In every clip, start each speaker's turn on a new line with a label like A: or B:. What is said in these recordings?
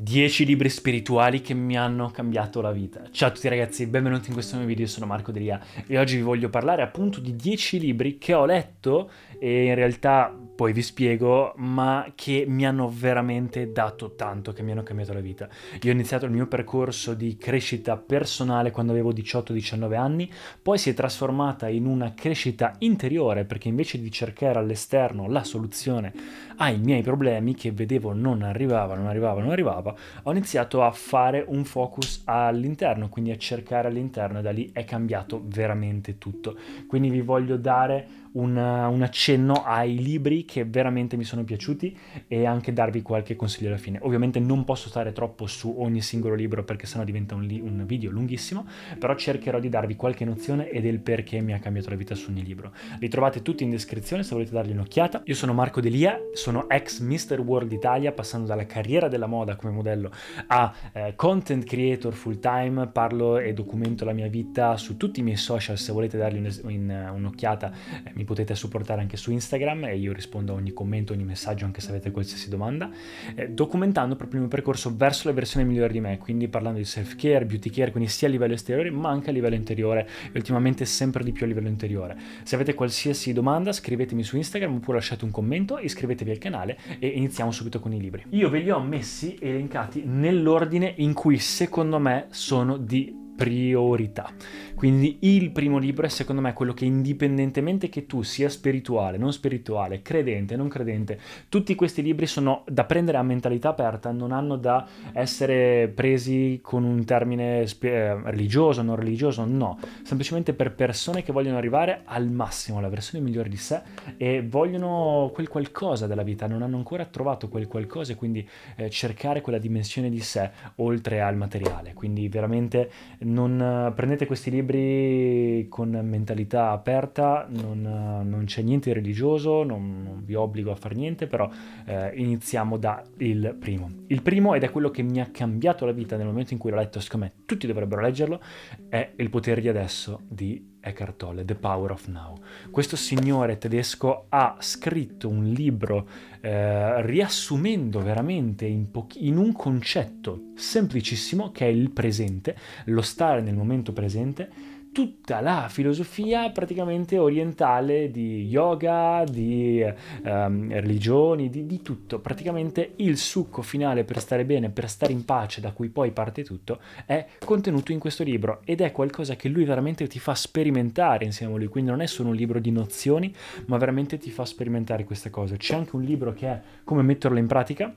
A: 10 libri spirituali che mi hanno cambiato la vita. Ciao a tutti ragazzi, benvenuti in questo nuovo video, sono Marco Delia e oggi vi voglio parlare appunto di 10 libri che ho letto e in realtà poi vi spiego, ma che mi hanno veramente dato tanto, che mi hanno cambiato la vita. Io ho iniziato il mio percorso di crescita personale quando avevo 18-19 anni, poi si è trasformata in una crescita interiore perché invece di cercare all'esterno la soluzione ai miei problemi che vedevo non arrivava, non arrivava, non arrivava, ho iniziato a fare un focus all'interno, quindi a cercare all'interno e da lì è cambiato veramente tutto. Quindi vi voglio dare un, eh, un, accenno ai libri che veramente mi sono piaciuti e anche darvi qualche consiglio alla fine. Ovviamente non posso stare troppo su ogni singolo libro perché sennò diventa un, li- un video lunghissimo, però cercherò di darvi qualche nozione e del perché mi ha cambiato la vita su ogni libro. Li trovate tutti in descrizione se volete dargli un'occhiata. Io sono Marco Delia, sono ex Mr. World Italia, passando dalla carriera della moda come modello a eh, content creator full time, parlo e documento la mia vita su tutti i miei social se volete dargli un es- in, uh, eh, un'occhiata. Eh, mi potete supportare anche su Instagram e io rispondo a ogni commento, ogni messaggio, anche se avete qualsiasi domanda, eh, documentando proprio il mio percorso verso la versione migliore di me, quindi parlando di self-care, beauty care, quindi sia a livello esteriore ma anche a livello interiore e ultimamente sempre di più a livello interiore. Se avete qualsiasi domanda scrivetemi su Instagram oppure lasciate un commento, iscrivetevi al canale e iniziamo subito con i libri. Io ve li ho messi elencati nell'ordine in cui secondo me sono di priorità. Quindi il primo libro è secondo me quello che indipendentemente che tu sia spirituale, non spirituale, credente, non credente, tutti questi libri sono da prendere a mentalità aperta, non hanno da essere presi con un termine sp- eh, religioso, non religioso, no, semplicemente per persone che vogliono arrivare al massimo, alla versione migliore di sé e vogliono quel qualcosa della vita, non hanno ancora trovato quel qualcosa e quindi eh, cercare quella dimensione di sé oltre al materiale, quindi veramente non eh, prendete questi libri con mentalità aperta, non, eh, non c'è niente religioso, non, non, vi obbligo a fare niente, però eh, iniziamo il primo. Il primo, ed è quello che mi ha cambiato la vita nel momento in cui l'ho letto, secondo me tutti dovrebbero leggerlo, è Il potere di adesso di Eckhart Tolle, The Power of Now. Questo signore tedesco ha scritto un libro eh, riassumendo veramente in, in un concetto semplicissimo che è il presente, lo stare nel momento presente, tutta la filosofia praticamente orientale di yoga, di ehm, religioni, di, di tutto. Praticamente il succo finale per stare bene, per stare in pace, da cui poi parte tutto, è contenuto in questo libro ed è qualcosa che lui veramente ti fa sperimentare insieme a lui. Quindi non è solo un libro di nozioni, ma veramente ti fa sperimentare questa cosa. C'è anche un libro che è come metterlo in pratica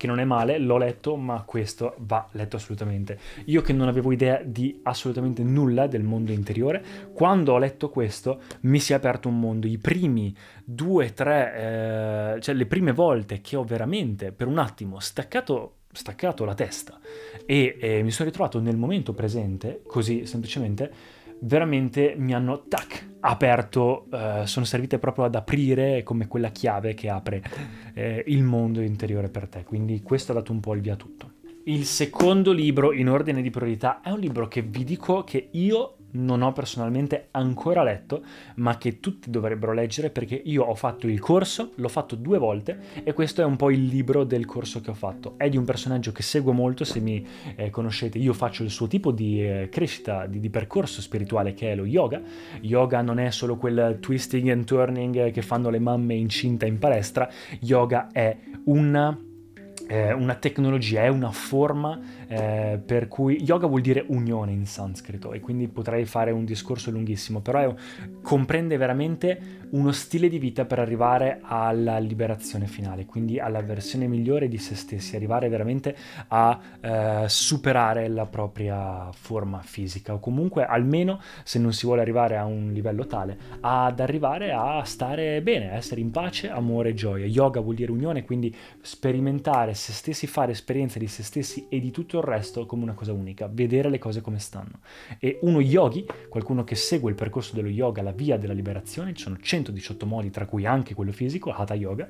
A: che non è male, l'ho letto, ma questo va letto assolutamente. Io che non avevo idea di assolutamente nulla del mondo interiore, quando ho letto questo mi si è aperto un mondo. I primi due, tre, eh, cioè le prime volte che ho veramente per un attimo staccato staccato la testa e eh, mi sono ritrovato nel momento presente, così semplicemente, veramente mi hanno tac, aperto, eh, sono servite proprio ad aprire come quella chiave che apre eh, il mondo interiore per te, quindi questo ha dato un po' il via a tutto. Il secondo libro in ordine di priorità è un libro che vi dico che io non ho personalmente ancora letto, ma che tutti dovrebbero leggere perché io ho fatto il corso, l'ho fatto due volte e questo è un po' il libro del corso che ho fatto. È di un personaggio che seguo molto, se mi eh, conoscete io faccio il suo tipo di eh, crescita, di, di, percorso spirituale che è lo yoga. Yoga non è solo quel twisting and turning eh, che fanno le mamme incinta in palestra, yoga è una, eh, una tecnologia, è una forma eh, per cui yoga vuol dire unione in sanscrito e quindi potrei fare un discorso lunghissimo, però è, comprende veramente uno stile di vita per arrivare alla liberazione finale, quindi alla versione migliore di se stessi, arrivare veramente a eh, superare la propria forma fisica o comunque almeno se non si vuole arrivare a un livello tale, ad arrivare a stare bene, a essere in pace, amore e gioia. Yoga vuol dire unione, quindi sperimentare se stessi, fare esperienza di se stessi e di tutto il resto come una cosa unica, vedere le cose come stanno. E uno yogi, qualcuno che segue il percorso dello yoga, la via della liberazione, ci sono 118 modi, tra cui anche quello fisico, Hatha Yoga,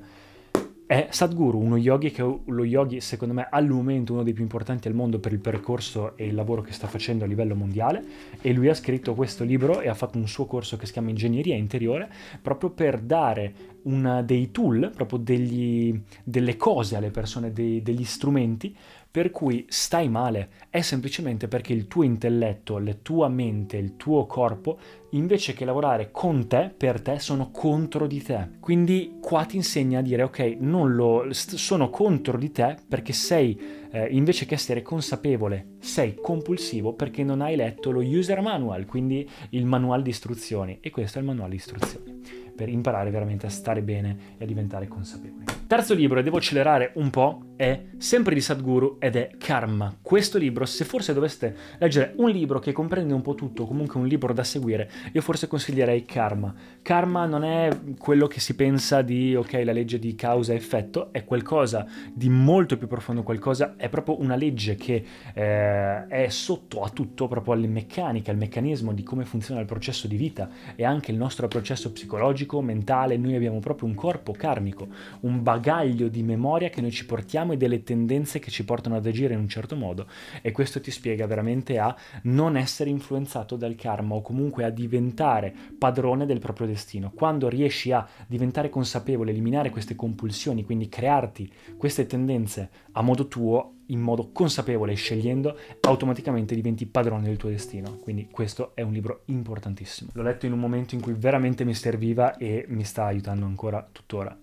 A: è Sadhguru, uno yogi che lo yogi secondo me al momento uno dei più importanti al mondo per il percorso e il lavoro che sta facendo a livello mondiale e lui ha scritto questo libro e ha fatto un suo corso che si chiama Ingegneria Interiore proprio per dare una, dei tool, proprio degli, delle cose alle persone, dei, degli strumenti per cui stai male, è semplicemente perché il tuo intelletto, la tua mente, il tuo corpo, invece che lavorare con te, per te, sono contro di te. Quindi qua ti insegna a dire, ok, non lo, sono contro di te perché sei, eh, invece che essere consapevole, sei compulsivo perché non hai letto lo user manual, quindi il manuale di istruzioni. E questo è il manuale di istruzioni per imparare veramente a stare bene e a diventare consapevoli. Terzo libro, e devo accelerare un po', è sempre di Sadhguru ed è Karma. Questo libro, se forse doveste leggere un libro che comprende un po' tutto, comunque un libro da seguire, io forse consiglierei Karma. Karma non è quello che si pensa di, ok, la legge di causa-effetto, è qualcosa di molto più profondo, qualcosa, è proprio una legge che eh, è sotto a tutto, proprio alle meccaniche, al meccanismo di come funziona il processo di vita e anche il nostro processo psicologico fisico, mentale, noi abbiamo proprio un corpo karmico, un bagaglio di memoria che noi ci portiamo e delle tendenze che ci portano ad agire in un certo modo e questo ti spiega veramente a non essere influenzato dal karma o comunque a diventare padrone del proprio destino. Quando riesci a diventare consapevole, eliminare queste compulsioni, quindi crearti queste tendenze a modo tuo, in modo consapevole e scegliendo, automaticamente diventi padrone del tuo destino. Quindi questo è un libro importantissimo. L'ho letto in un momento in cui veramente mi serviva e mi sta aiutando ancora tuttora.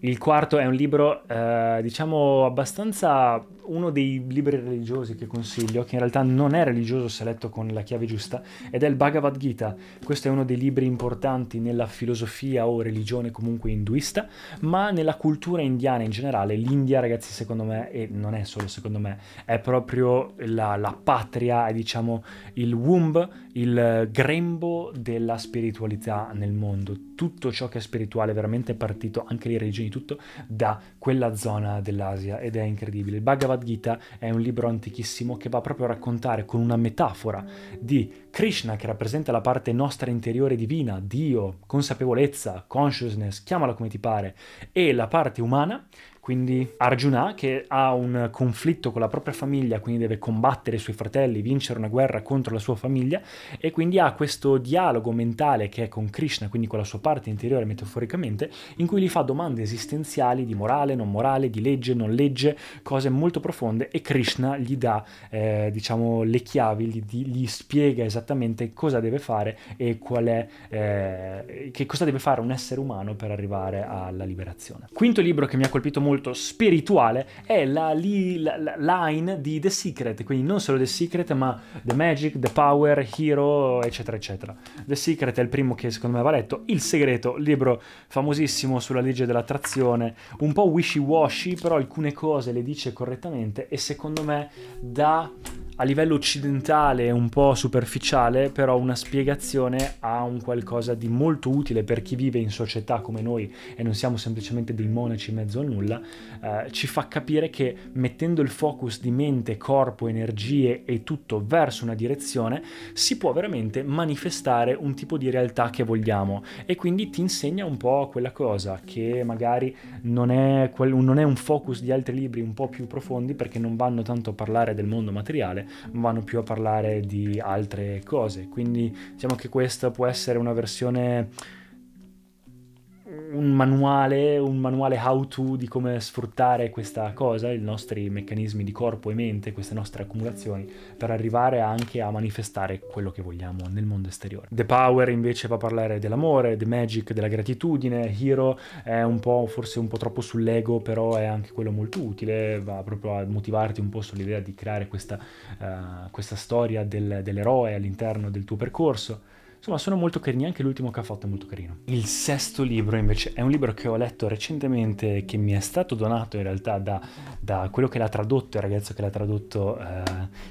A: Il quarto è un libro, eh, diciamo, abbastanza uno dei libri religiosi che consiglio, che in realtà non è religioso se letto con la chiave giusta, ed è il Bhagavad Gita. Questo è uno dei libri importanti nella filosofia o religione comunque induista, ma nella cultura indiana in generale. L'India, ragazzi, secondo me, e non è solo secondo me, è proprio la, la patria, è diciamo il womb, il grembo della spiritualità nel mondo. Tutto ciò che è spirituale è veramente partito, anche le religioni, tutto da quella zona dell'Asia ed è incredibile. Il Bhagavad Bhagavad Gita è un libro antichissimo che va proprio a raccontare con una metafora di Krishna che rappresenta la parte nostra interiore divina, Dio, consapevolezza, consciousness, chiamala come ti pare, e la parte umana quindi Arjuna, che ha un conflitto con la propria famiglia, quindi deve combattere i suoi fratelli, vincere una guerra contro la sua famiglia, e quindi ha questo dialogo mentale che è con Krishna, quindi con la sua parte interiore metaforicamente, in cui gli fa domande esistenziali di morale, non morale, di legge, non legge, cose molto profonde, e Krishna gli dà, eh, diciamo, le chiavi, gli, gli, spiega esattamente cosa deve fare e qual è, eh, che cosa deve fare un essere umano per arrivare alla liberazione. Quinto libro che mi ha colpito molto molto spirituale è la, li, la, la, line di The Secret, quindi non solo The Secret ma The Magic, The Power, Hero, eccetera, eccetera. The Secret è il primo che secondo me va letto, Il Segreto, libro famosissimo sulla legge dell'attrazione, un po' wishy-washy, però alcune cose le dice correttamente e secondo me dà a livello occidentale un po' superficiale, però una spiegazione ha un qualcosa di molto utile per chi vive in società come noi e non siamo semplicemente dei monaci in mezzo a nulla, eh, ci fa capire che mettendo il focus di mente, corpo, energie e tutto verso una direzione, si può veramente manifestare un tipo di realtà che vogliamo e quindi ti insegna un po' quella cosa che magari non è, quel, non è un focus di altri libri un po' più profondi perché non vanno tanto a parlare del mondo materiale, genere, ma vanno più a parlare di altre cose. Quindi diciamo che questa può essere una versione un manuale, un manuale how to di come sfruttare questa cosa, i nostri meccanismi di corpo e mente, queste nostre accumulazioni, per arrivare anche a manifestare quello che vogliamo nel mondo esteriore. The Power invece va a parlare dell'amore, The Magic della gratitudine, Hero è un po' forse un po' troppo sull'ego, però è anche quello molto utile, va proprio a motivarti un po' sull'idea di creare questa, uh, questa storia del, dell'eroe all'interno del tuo percorso. Insomma, sono molto carini, anche l'ultimo che ha fatto è molto carino. Il sesto libro invece è un libro che ho letto recentemente, che mi è stato donato in realtà da, da quello che l'ha tradotto, il ragazzo che l'ha tradotto eh,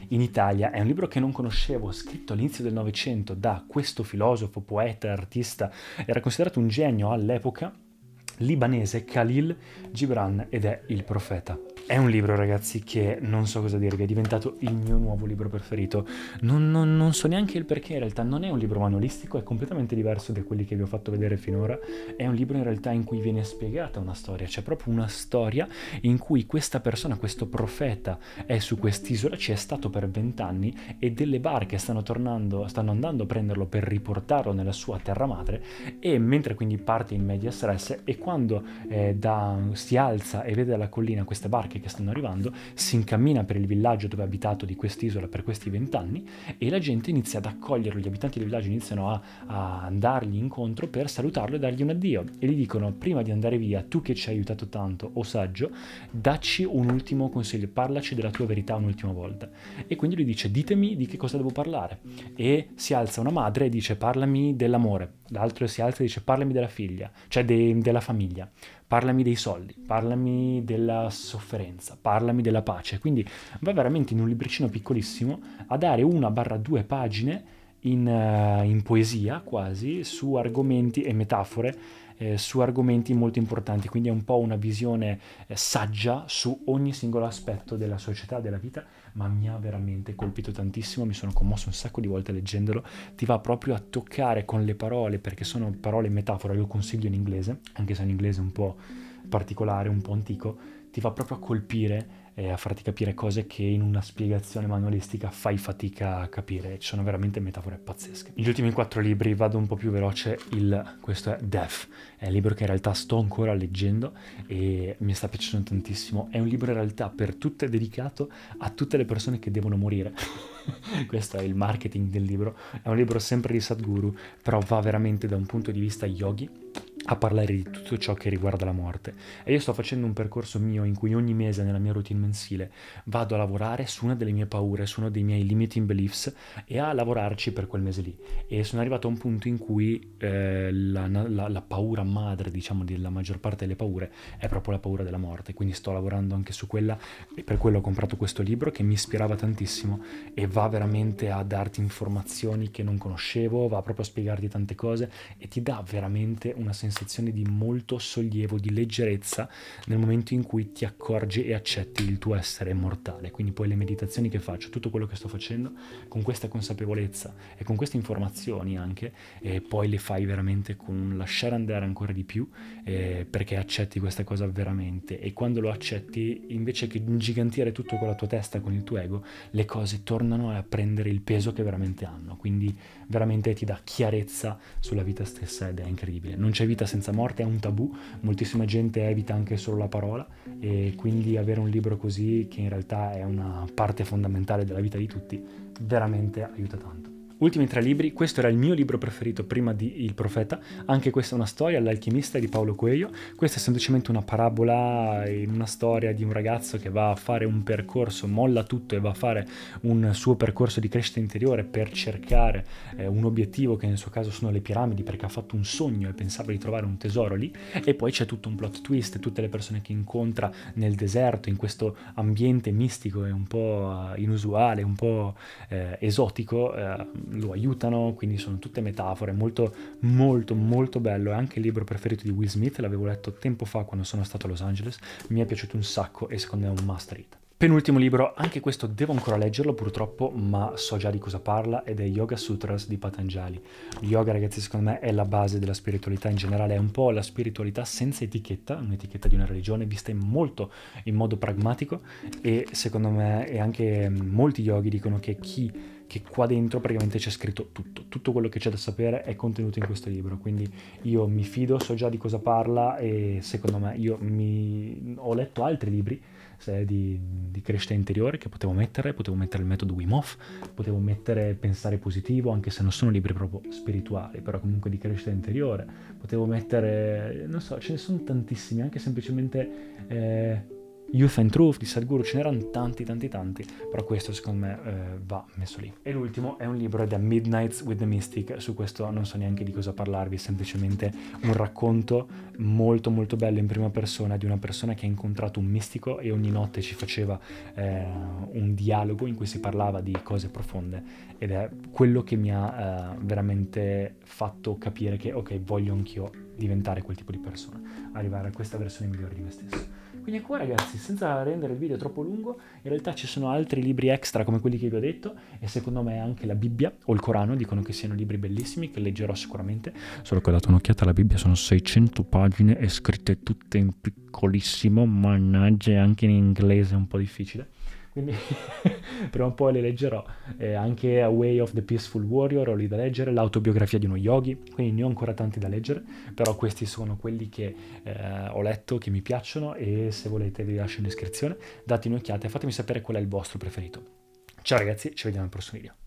A: in Italia. È un libro che non conoscevo, scritto all'inizio del Novecento da questo filosofo, poeta, artista, era considerato un genio all'epoca libanese Khalil Gibran ed è Il profeta è un libro, ragazzi, che non so cosa dirvi, è diventato il mio nuovo libro preferito. Non, non, non, so neanche il perché, in realtà non è un libro manualistico, è completamente diverso da quelli che vi ho fatto vedere finora. È un libro in realtà in cui viene spiegata una storia, c'è proprio una storia in cui questa persona, questo profeta, è su quest'isola, ci è stato per vent'anni e delle barche stanno tornando, stanno andando a prenderlo per riportarlo nella sua terra madre e mentre quindi parte in media stress e quando eh, da, si alza e vede dalla collina queste barche che stanno arrivando, si incammina per il villaggio dove ha abitato di quest'isola per questi vent'anni e la gente inizia ad accoglierlo, gli abitanti del villaggio iniziano a, a andargli incontro per salutarlo e dargli un addio e gli dicono prima di andare via, tu che ci hai aiutato tanto, o saggio, dacci un ultimo consiglio, parlaci della tua verità un'ultima volta. E quindi lui dice ditemi di che cosa devo parlare e si alza una madre e dice parlami dell'amore, l'altro si alza e dice parlami della figlia, cioè de, della famiglia, parlami dei soldi, parlami della sofferenza, parlami della pace. Quindi va veramente in un libricino piccolissimo a dare una barra due pagine in, uh, in poesia quasi su argomenti e metafore eh, su argomenti molto importanti, quindi è un po' una visione eh, saggia su ogni singolo aspetto della società, della vita ma mi ha veramente colpito tantissimo, mi sono commosso un sacco di volte leggendolo, ti va proprio a toccare con le parole, perché sono parole e metafore, lo consiglio in inglese, anche se è un inglese un po' particolare, un po' antico, ti va proprio a colpire eh, a farti capire cose che in una spiegazione manualistica fai fatica a capire. Ci sono veramente metafore pazzesche. Gli ultimi quattro libri, vado un po' più veloce, il, questo è Death, è un libro che in realtà sto ancora leggendo e mi sta piacendo tantissimo. È un libro in realtà per tutte dedicato a tutte le persone che devono morire. questo è il marketing del libro. È un libro sempre di Sadhguru, però va veramente da un punto di vista yogi a parlare di tutto ciò che riguarda la morte. E io sto facendo un percorso mio in cui ogni mese nella mia routine mensile vado a lavorare su una delle mie paure, su uno dei miei limiting beliefs e a lavorarci per quel mese lì. E sono arrivato a un punto in cui eh, la, la, la, paura madre, diciamo, della maggior parte delle paure è proprio la paura della morte. Quindi sto lavorando anche su quella e per quello ho comprato questo libro che mi ispirava tantissimo e va veramente a darti informazioni che non conoscevo, va proprio a spiegarti tante cose e ti dà veramente una sensazione sensazione di molto sollievo, di leggerezza nel momento in cui ti accorgi e accetti il tuo essere mortale. Quindi poi le meditazioni che faccio, tutto quello che sto facendo, con questa consapevolezza e con queste informazioni anche, e poi le fai veramente con lasciare andare ancora di più, eh, perché accetti questa cosa veramente. E quando lo accetti, invece che ingigantire tutto con la tua testa, con il tuo ego, le cose tornano a prendere il peso che veramente hanno. Quindi veramente ti dà chiarezza sulla vita stessa ed è incredibile. Non c'è vita vita senza morte è un tabù, moltissima gente evita anche solo la parola e quindi avere un libro così che in realtà è una parte fondamentale della vita di tutti veramente aiuta tanto. Ultimi tre libri, questo era il mio libro preferito prima di Il Profeta, anche questa è una storia, L'alchimista di Paolo Coelho, questa è semplicemente una parabola in una storia di un ragazzo che va a fare un percorso, molla tutto e va a fare un suo percorso di crescita interiore per cercare eh, un obiettivo che nel suo caso sono le piramidi perché ha fatto un sogno e pensava di trovare un tesoro lì e poi c'è tutto un plot twist, tutte le persone che incontra nel deserto, in questo ambiente mistico e un po' inusuale, un po' eh, esotico. Eh, lo aiutano, quindi sono tutte metafore, molto molto molto bello, è anche il libro preferito di Will Smith, l'avevo letto tempo fa quando sono stato a Los Angeles, mi è piaciuto un sacco e secondo me è un must read. Penultimo libro, anche questo devo ancora leggerlo purtroppo, ma so già di cosa parla ed è Yoga Sutras di Patanjali. Yoga ragazzi secondo me è la base della spiritualità in generale, è un po' la spiritualità senza etichetta, un'etichetta di una religione vista in molto in modo pragmatico e secondo me e anche molti yogi dicono che chi che qua dentro praticamente c'è scritto tutto, tutto quello che c'è da sapere è contenuto in questo libro, quindi io mi fido, so già di cosa parla e secondo me io mi... ho letto altri libri di, di, crescita interiore che potevo mettere, potevo mettere il metodo Wim Hof, potevo mettere pensare positivo, anche se non sono libri proprio spirituali, però comunque di crescita interiore, potevo mettere, non so, ce ne sono tantissimi, anche semplicemente eh, Youth and Truth di Sadhguru, ce n'erano tanti tanti tanti, però questo secondo me eh, va messo lì. E l'ultimo è un libro ed è Midnights with the Mystic, su questo non so neanche di cosa parlarvi, è semplicemente un racconto molto molto bello in prima persona di una persona che ha incontrato un mistico e ogni notte ci faceva eh, un dialogo in cui si parlava di cose profonde ed è quello che mi ha eh, veramente fatto capire che ok voglio anch'io diventare quel tipo di persona, arrivare a questa versione migliore di me stesso. Quindi qua ragazzi, senza rendere il video troppo lungo, in realtà ci sono altri libri extra come quelli che vi ho detto e secondo me anche la Bibbia o il Corano dicono che siano libri bellissimi che leggerò sicuramente, solo che ho dato un'occhiata alla Bibbia, sono 600 pagine e scritte tutte in piccolissimo, mannaggia anche in inglese è un po' difficile quindi prima o poi le leggerò. Eh, anche A Way of the Peaceful Warrior ho lì da leggere, l'autobiografia di uno yogi, quindi ne ho ancora tanti da leggere, però questi sono quelli che eh, ho letto, che mi piacciono e se volete vi lascio in descrizione, date un'occhiata e fatemi sapere qual è il vostro preferito. Ciao ragazzi, ci vediamo al prossimo video.